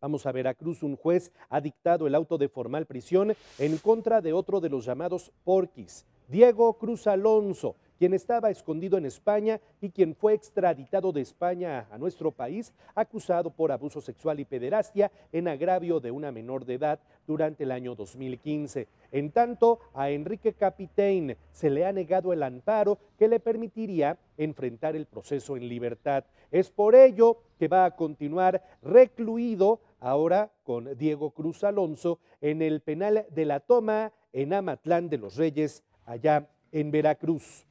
Vamos a Veracruz. Un juez ha dictado el auto de formal prisión en contra de otro de los llamados porquis, Diego Cruz Alonso, quien estaba escondido en España y quien fue extraditado de España a nuestro país, acusado por abuso sexual y pederastia en agravio de una menor de edad durante el año 2015. En tanto, a Enrique Capitain se le ha negado el amparo que le permitiría enfrentar el proceso en libertad. Es por ello que va a continuar recluido ahora con Diego Cruz Alonso en el penal de la toma en Amatlán de los Reyes, allá en Veracruz.